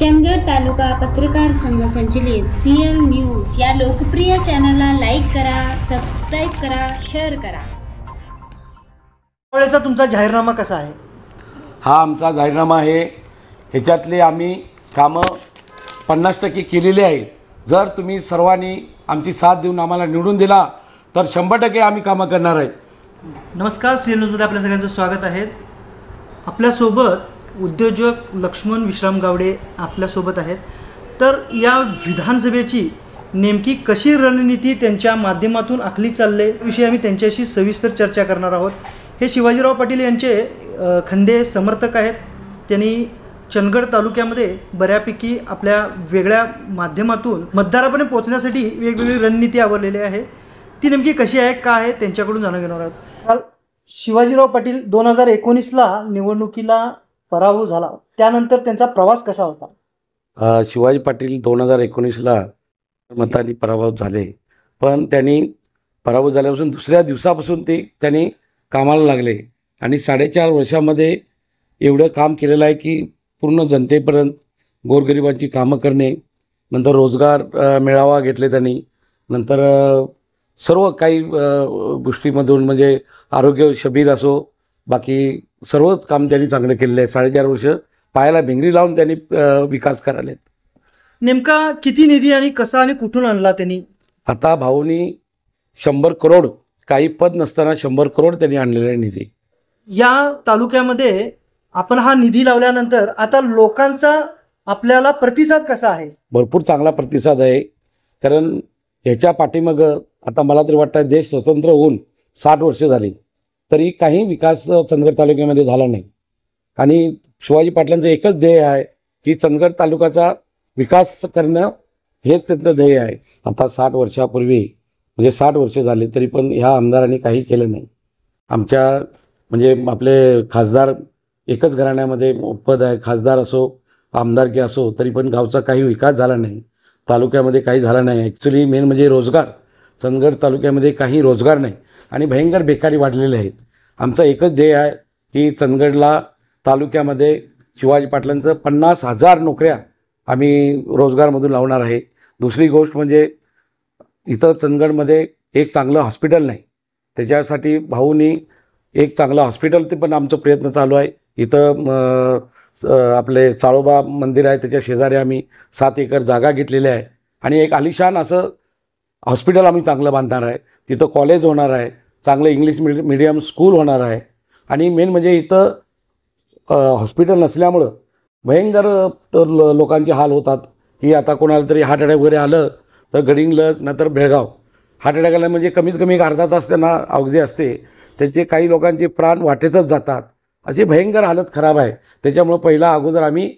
चंदगड तालुका पत्रकार संघ संचलित सी एम न्यूज या लोकप्रिय चॅनलला लाईक करा सबस्क्राईब करा शेअर करा वेळेचा तुमचा जाहीरनामा कसा आहे हा आमचा जाहीरनामा आहे ह्याच्यातले आम्ही कामं पन्नास टक्के केलेली आहेत जर तुम्ही सर्वांनी आमची साथ देऊन आम्हाला निवडून दिला तर शंभर टक्के आम्ही कामं करणार आहेत नमस्कार सी एम न्यूजमध्ये आपल्या सगळ्यांचं स्वागत आहे आपल्यासोबत उद्योजक लक्ष्मण विश्राम गावडे आपल्यासोबत आहेत तर या विधानसभेची नेमकी कशी रणनीती त्यांच्या माध्यमातून आखली चालले विषयी आम्ही त्यांच्याशी सविस्तर चर्चा करणार आहोत हे शिवाजीराव पाटील यांचे खंदे समर्थक आहेत त्यांनी चंदगड तालुक्यामध्ये बऱ्यापैकी आपल्या वेगळ्या माध्यमातून मतदारापर्यंत पोहोचण्यासाठी वेगवेगळी रणनीती आवरलेली आहे ती नेमकी कशी आहे का आहे त्यांच्याकडून जाणून घेणार आहोत शिवाजीराव पाटील दोन हजार एकोणीसला निवडणुकीला पराभव झाला त्यानंतर त्यांचा प्रवास कसा होता शिवाजी पाटील दोन हजार एकोणीसला मताने पराभव झाले पण त्यांनी पराभव झाल्यापासून दुसऱ्या दिवसापासून ते त्यांनी कामाला लागले आणि साडेचार वर्षामध्ये एवढं काम केलेलं आहे की पूर्ण जनतेपर्यंत गोरगरिबांची कामं करणे नंतर रोजगार मेळावा घेतले त्यांनी नंतर सर्व काही गोष्टीमधून म्हणजे आरोग्य शबीर असो बाकी सर्वच काम त्यांनी चांगलं केलेलं आहे साडेचार वर्ष पायाला भिंगरी लावून त्यांनी विकास करायला नेमका किती निधी आणि कसा आणि कुठून आणला त्यांनी आता भाऊनी शंभर करोड काही पद नसताना शंभर करोड त्यांनी आणलेला निधी या तालुक्यामध्ये आपण हा निधी लावल्यानंतर आता लोकांचा आपल्याला प्रतिसाद कसा आहे भरपूर चांगला प्रतिसाद आहे कारण ह्याच्या पाठीमागं आता मला तरी वाटतं देश स्वतंत्र होऊन साठ वर्ष झाली तरी काही विकास चंदगड तालुक्यामध्ये झाला नाही आणि शिवाजी पाटलांचं एकच ध्येय आहे की चंदगड तालुक्याचा विकास करणं हेच त्यांचं ध्येय आहे आता साठ वर्षापूर्वी म्हणजे साठ वर्ष झाले तरी पण ह्या आमदारांनी काही केलं नाही आमच्या म्हणजे आपले खासदार एकच घराण्यामध्ये पद आहे खासदार असो आमदार की असो तरी पण गावचा काही विकास झाला नाही तालुक्यामध्ये काही झाला नाही ॲक्च्युली मेन म्हणजे रोजगार चंदगड तालुक्यामध्ये काही रोजगार नाही आणि भयंकर बेकारी वाढलेले आहेत आमचं एकच ध्येय आहे की चंदगडला तालुक्यामध्ये शिवाजी पाटलांचं पन्नास हजार नोकऱ्या आम्ही रोजगारमधून लावणार आहे दुसरी गोष्ट म्हणजे इथं चंदगडमध्ये एक चांगलं हॉस्पिटल नाही त्याच्यासाठी भाऊनी एक चांगलं हॉस्पिटल ते पण आमचं प्रयत्न चालू आहे इथं आपले चाळोबा मंदिर आहे त्याच्या शेजारी आम्ही सात एकर जागा घेतलेल्या आहे आणि एक आलिशान असं हॉस्पिटल आम्ही चांगलं बांधणार आहे तिथं कॉलेज होणार आहे चांगलं इंग्लिश मिडि मिडियम स्कूल होणार आहे आणि मेन म्हणजे इथं हॉस्पिटल नसल्यामुळं भयंकर तर ल लोकांचे हाल होतात की आता कोणाला तरी हार्ट अटॅक वगैरे आलं तर गडिंगलज नंतर बेळगाव हार्ट अटॅक आला म्हणजे कमीत कमी एक अर्धा तास त्यांना अगदी असते त्यांचे काही लोकांचे प्राण वाटेतच जातात अशी भयंकर हालत खराब आहे त्याच्यामुळं पहिला अगोदर आम्ही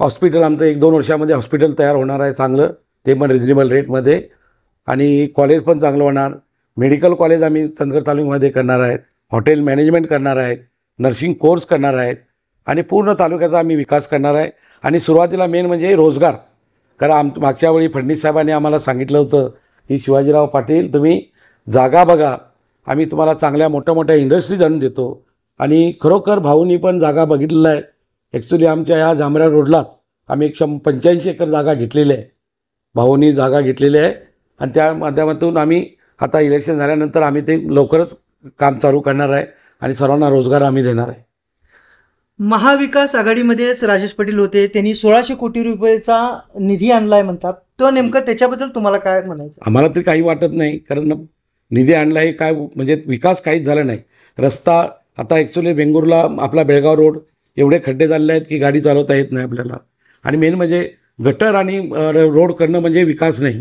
हॉस्पिटल आमचं एक दोन वर्षामध्ये हॉस्पिटल तयार होणार आहे चांगलं ते पण रिजनेबल रेटमध्ये आणि कॉलेज पण चांगलं होणार मेडिकल कॉलेज आम्ही चंदगड तालुक्यामध्ये करणार आहेत हॉटेल मॅनेजमेंट करणार आहेत नर्सिंग कोर्स करणार आहेत आणि पूर्ण तालुक्याचा आम्ही विकास करणार आहे आणि सुरुवातीला मेन म्हणजे रोजगार कारण आम मागच्या वेळी फडणवीस साहेबांनी आम्हाला सांगितलं होतं की शिवाजीराव पाटील तुम्ही जागा बघा आम्ही तुम्हाला चांगल्या मोठ्या मोठ्या इंडस्ट्रीज आणून देतो आणि खरोखर भाऊनी पण जागा बघितलेला आहे ॲक्च्युली आमच्या या जांभऱ्या रोडलाच आम्ही एक शं पंच्याऐंशी एकर जागा घेतलेली आहे भाऊनी जागा घेतलेली आहे आणि त्या माध्यमातून आम्ही आता इलेक्शन झाल्यानंतर आम्ही ते लवकरच काम चालू करणार आहे आणि सर्वांना रोजगार आम्ही देणार आहे महाविकास आघाडीमध्येच राजेश पाटील होते त्यांनी सोळाशे कोटी रुपयेचा निधी आणला आहे म्हणतात तो नेमकं त्याच्याबद्दल तुम्हाला काय म्हणायचं आम्हाला तरी काही वाटत नाही कारण निधी आणला हे काय म्हणजे विकास काहीच झाला नाही रस्ता आता ॲक्च्युली बेंगुरला आपला बेळगाव रोड एवढे खड्डे झालेले आहेत की गाडी चालवता येत नाही आपल्याला आणि मेन म्हणजे गटर आणि रोड करणं म्हणजे विकास नाही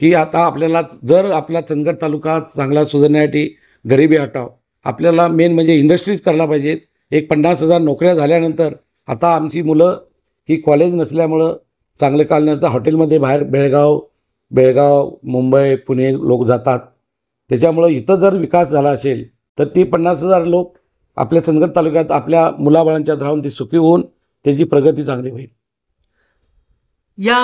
की आता आपल्याला जर आपला चंदगड तालुका चांगला सुधारण्यासाठी गरिबी हटाव आपल्याला मेन म्हणजे इंडस्ट्रीज करायला पाहिजेत एक पन्नास हजार नोकऱ्या झाल्यानंतर आता आमची मुलं ही कॉलेज नसल्यामुळं चांगले कालण्याचं हॉटेलमध्ये बाहेर बेळगाव बेळगाव मुंबई पुणे लोक जातात त्याच्यामुळं इथं जर विकास झाला असेल तर ती पन्नास हजार लोक आपल्या चंदगड तालुक्यात आपल्या मुलाबाळांच्या धावून ती सुखी होऊन त्यांची प्रगती चांगली होईल या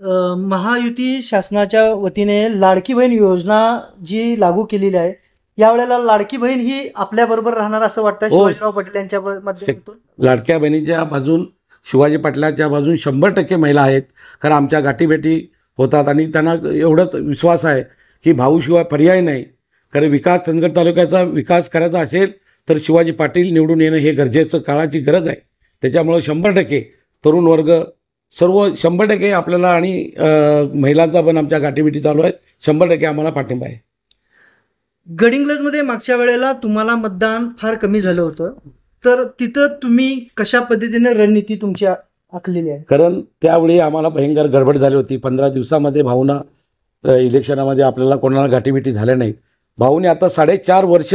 महायुती शासनाच्या वतीने लाडकी बहीण योजना जी लागू केलेली आहे यावेळेला लाडकी बहीण ही आपल्या बरोबर राहणार असं वाटतं हो. शिवाजीराव पाटील यांच्या लाडक्या बहिणीच्या बाजून शिवाजी पाटलाच्या बाजून शंभर टक्के महिला आहेत कारण आमच्या गाठीभेटी होतात आणि त्यांना एवढंच विश्वास आहे की भाऊशिवाय पर्याय नाही कारण विकास चंदगड तालुक्याचा विकास करायचा असेल तर शिवाजी पाटील निवडून येणं हे गरजेचं काळाची गरज आहे त्याच्यामुळं शंभर टक्के तरुण वर्ग सर्व शंभर टक्के आपल्याला आणि महिलांचा पण आमच्या गाठीबिटी चालू आहेत शंभर टक्के आम्हाला पाठिंबा आहे गडिंग्लजमध्ये मागच्या वेळेला तुम्हाला मतदान फार कमी झालं होतं तर तिथं तुम्ही कशा पद्धतीने रणनीती तुमच्या आखलेली आहे कारण त्यावेळी आम्हाला भयंकर गडबड झाली होती पंधरा दिवसामध्ये भाऊना इलेक्शनामध्ये आपल्याला कोणाला गाठीबिटी झाल्या नाहीत भाऊने आता साडेचार वर्ष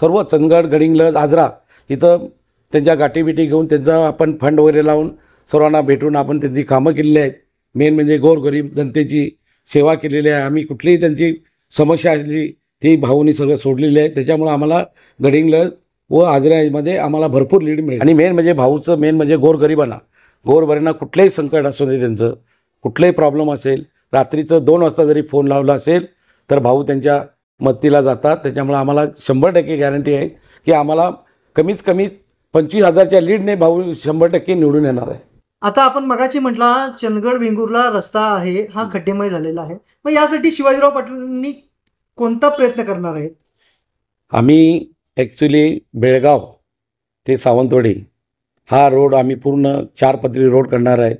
सर्व चंदगड गडिंग्लज आजरा तिथं त्यांच्या गाठीबिटी घेऊन त्यांचा आपण फंड वगैरे लावून सर्वांना भेटून आपण त्यांची कामं केलेली आहेत मेन म्हणजे गोरगरीब जनतेची सेवा केलेली आहे आम्ही कुठलीही त्यांची समस्या असली ती भाऊनी सगळं सोडलेली आहे त्याच्यामुळं आम्हाला गडिंगलज व आजऱ्यामध्ये आम्हाला भरपूर लीड मिळेल आणि मेन म्हणजे भाऊचं मेन म्हणजे गोरगरीबांना गोरगरिबांना कुठलंही संकट असू दे त्यांचं कुठलंही प्रॉब्लेम असेल रात्रीचं दोन वाजता जरी फोन लावला असेल तर भाऊ त्यांच्या मदतीला जातात त्याच्यामुळे आम्हाला शंभर टक्के गॅरंटी आहे की आम्हाला कमीत कमी पंचवीस हजारच्या लीडने भाऊ शंभर टक्के निवडून येणार आहे आता आपण मगाशी म्हटला चंदगड वेंगुर्ला रस्ता आहे हा खड्डेमय झालेला आहे मग यासाठी शिवाजीराव पाटलांनी कोणता प्रयत्न करणार आहेत आम्ही ॲक्च्युली बेळगाव ते सावंतवाडी हा रोड आम्ही पूर्ण चार पदरी रोड करणार आहे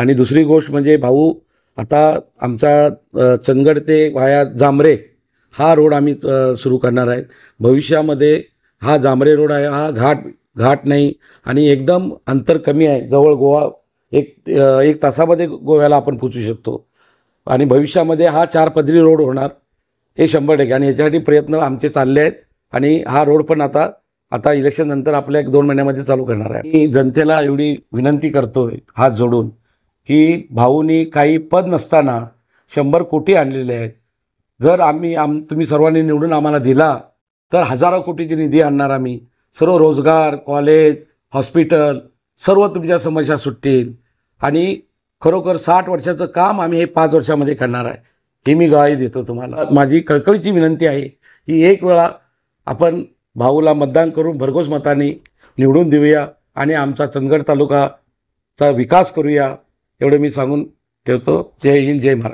आणि दुसरी गोष्ट म्हणजे भाऊ आता आमचा चंदगड ते वाया जांभरे हा रोड आम्ही सुरू करणार आहे भविष्यामध्ये हा जांभरे रोड आहे हा घाट घाट नाही आणि एकदम अंतर कमी आहे जवळ गोवा एक एक तासामध्ये गोव्याला आपण पोचू शकतो आणि भविष्यामध्ये हा चार पदरी रोड होणार हे शंभर टक्के आणि याच्यासाठी प्रयत्न आमचे चालले आहेत आणि हा रोड पण आता आता इलेक्शन नंतर आपल्या एक दोन महिन्यामध्ये चालू करणार आहे मी जनतेला एवढी विनंती करतो हात जोडून की भाऊनी काही पद नसताना शंभर कोटी आणलेले आहेत जर आम्ही आम तुम्ही सर्वांनी निवडून आम्हाला दिला तर हजारो कोटीची निधी आणणार आम्ही सर्व रोजगार कॉलेज हॉस्पिटल सर्व तुमच्या समस्या सुटतील आणि खरोखर साठ वर्षाचं काम आम्ही हे पाच वर्षामध्ये करणार आहे हे मी गाळी देतो तुम्हाला माझी कळकळीची विनंती आहे की एक वेळा आपण भाऊला मतदान करून भरघोस मताने निवडून देऊया आणि आमचा चंदगड तालुकाचा विकास करूया एवढं मी सांगून ठेवतो जय हिंद जय महाराज